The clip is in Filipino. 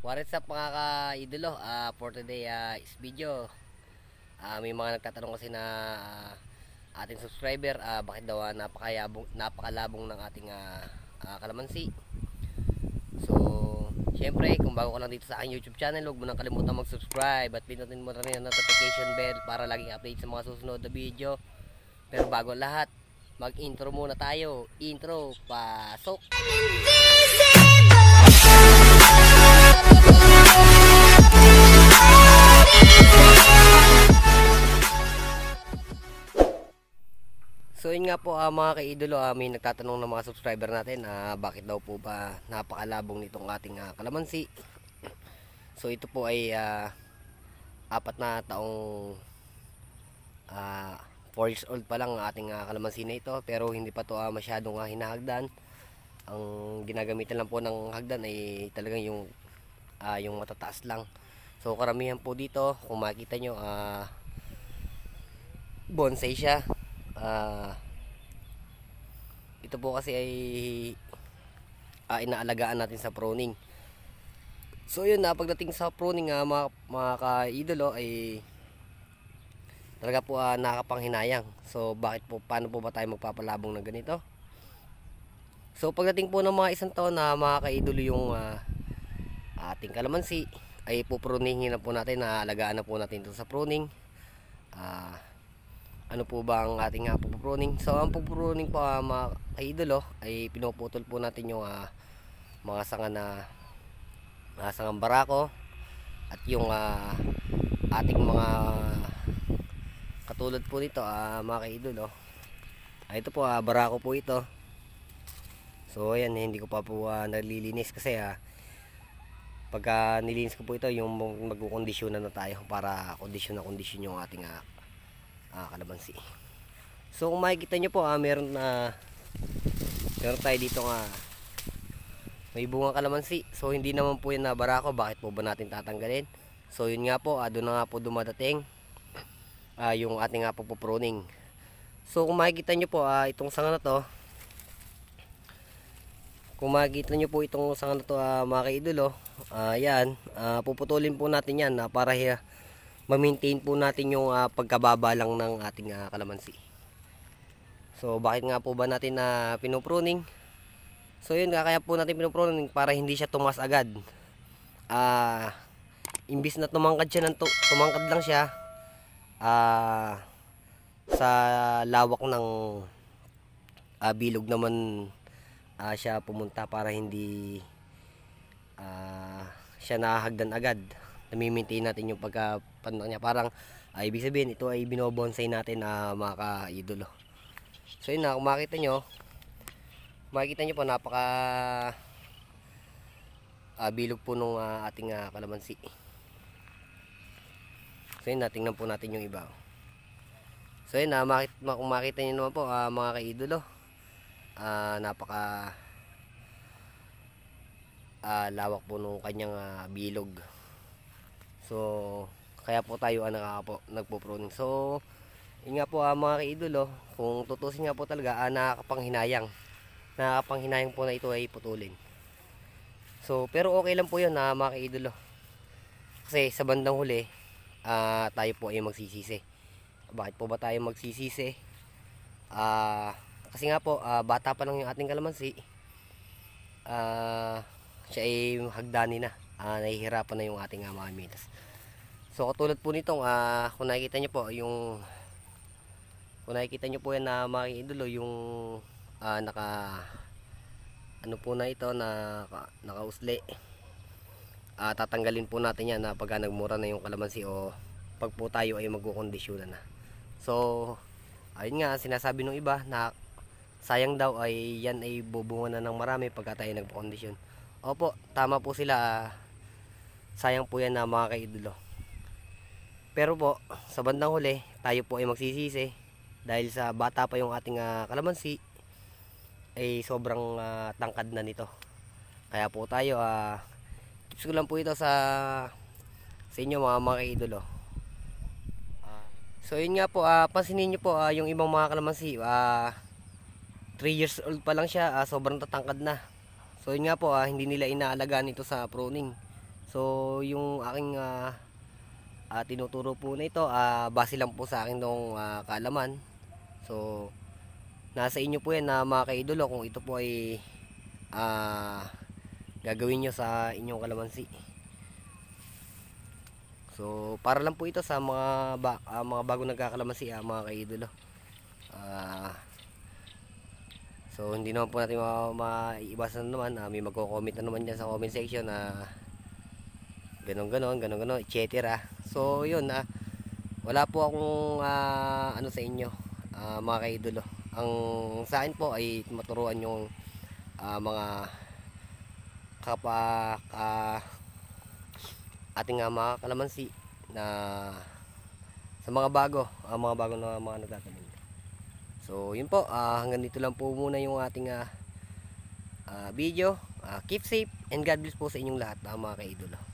What is up mga ka-idolo uh, For today uh, is video uh, May mga nagtatanong kasi na uh, Ating subscriber uh, Bakit daw uh, napakayabong, napakalabong ng ating uh, uh, kalamansi So syempre kung bago ka lang dito sa aking youtube channel Huwag mo nang kalimutan mag subscribe At pinutin mo rin ang notification bell Para laging update sa mga susunod na video Pero bago lahat Mag intro muna tayo Intro Pasok I'm invisible nga po uh, mga kaidolo, uh, may nagtatanong ng mga subscriber natin uh, bakit daw po ba napakalabong nitong ating uh, kalamansi. So ito po ay uh, apat na taong uh, 4 years old pa lang ang ating uh, kalamansi na ito pero hindi pa to uh, masyadong uh, hinahagdan. Ang ginagamitan lang po ng hagdan ay talagang yung uh, yung matataas lang. So karamihan po dito kung makita nyo uh, bonsai siya uh, ito po kasi ay uh, ah, inaalagaan natin sa pruning. So yun na, ah, pagdating sa pruning nga ah, mga, mga ka-idolo ay talaga po uh, ah, nakakapanghinayang. So bakit po, paano po ba tayo magpapalabong ng ganito? So pagdating po ng mga isang taon na mga ka-idolo yung uh, ah, ating kalamansi ay pupruningin na po natin, naalagaan na po natin ito sa pruning. Ah ano po ba ang ating uh, ah, pupruning so ang pupruning po uh, mga idolo oh, ay pinuputol po natin yung uh, mga sanga na mga sangang barako at yung uh, ating mga katulad po nito uh, mga kaidolo uh, ito po uh, barako po ito so ayan hindi ko pa po uh, nalilinis kasi uh, pagka nilinis ko po ito yung magkukondisyonan na tayo para kondisyon na kondisyon yung ating uh, ah, kalamansi so kung makikita nyo po ah, meron na ah, meron tayo dito nga may bunga kalamansi so hindi naman po yan nabarako bakit po ba natin tatanggalin so yun nga po ah, doon na nga po dumadating ah, yung ating nga ah, po pruning so kung makikita nyo po ah, itong sanga na to kung makikita nyo po itong sanga na to ah, mga kaidulo ah, yan ah, puputulin po natin yan ah, para ma-maintain po natin yung uh, pagkababa lang ng ating uh, kalamansi. So bakit nga po ba natin na uh, pinopruning? So yun, kaya po natin pinopruning para hindi siya tumas agad. Ah, uh, imbis na tumangkad siya ng tu tumangkad lang siya ah, uh, sa lawak ng uh, bilog naman uh, siya pumunta para hindi uh, siya nahagdan agad namimaintain natin yung pagkapandak niya. Parang, ay, ah, ibig sabihin, ito ay binobonsay natin na uh, mga ka-idolo. So yun na, kung makita nyo, makikita nyo po, napaka uh, bilog po nung uh, ating uh, kalamansi. So yun na, tingnan po natin yung iba. So yun na, makit, kung makita nyo naman po, uh, mga ka-idolo, uh, napaka uh, lawak po nung kanyang uh, bilog. So, kaya po tayo ang nakapo, nagpo-pruning. So, inga po ah, mga kaidol, oh, kung tutusin nga po talaga, ah, nakakapanghinayang. Nakakapanghinayang po na ito ay putulin. So, pero okay lang po yun na ah, mga kaidol. Oh. Kasi sa bandang huli, ah, tayo po ay magsisisi. Bakit po ba tayo magsisisi? Ah, kasi nga po, ah, bata pa lang yung ating kalamansi. Ah, siya ay hagdani na uh, nahihirapan na yung ating uh, mga mitas. So katulad po nitong uh, kung nakikita nyo po yung kung nakikita nyo po yan na uh, mga idolo yung uh, naka ano po na ito na nakausli uh, tatanggalin po natin yan na uh, pagka nagmura na yung kalamansi o pag po tayo ay magkukondisyon na so ayun nga sinasabi ng iba na sayang daw ay yan ay bubunga na ng marami pagka tayo nagpakondisyon opo tama po sila sayang po yan na mga kaidolo pero po sa bandang huli tayo po ay magsisisi dahil sa bata pa yung ating uh, kalamansi ay sobrang uh, tangkad na nito kaya po tayo uh, tips ko lang po ito sa sa inyo mga mga kaidolo so yun nga po uh, pansinin nyo po uh, yung ibang mga kalamansi 3 uh, years old pa lang siya uh, sobrang tatangkad na so yun nga po uh, hindi nila inaalagaan ito sa pruning So yung aking uh, uh, tinuturo po na ito, uh, base lang po sa akin nung uh, kalaman. So nasa inyo po yan na uh, mga kaidolo kung ito po ay uh, gagawin nyo sa inyong kalamansi. So para lang po ito sa mga ba, uh, mga bago nagkakalamansi uh, mga kaidolo. Uh, so hindi naman po natin maiiwasan naman uh, may magko-comment na naman dyan sa comment section na uh, ganun ganon ganun ganon etc so yun ah wala po akong uh, ano sa inyo uh, mga kaidolo ang sa akin po ay maturuan yung uh, mga kapak uh, ating uh, mga kalamansi na sa mga bago ang uh, mga bago na mga nagtatanim so yun po uh, hanggang dito lang po muna yung ating uh, uh, video. Uh, keep safe and God bless po sa inyong lahat uh, mga kaidolo.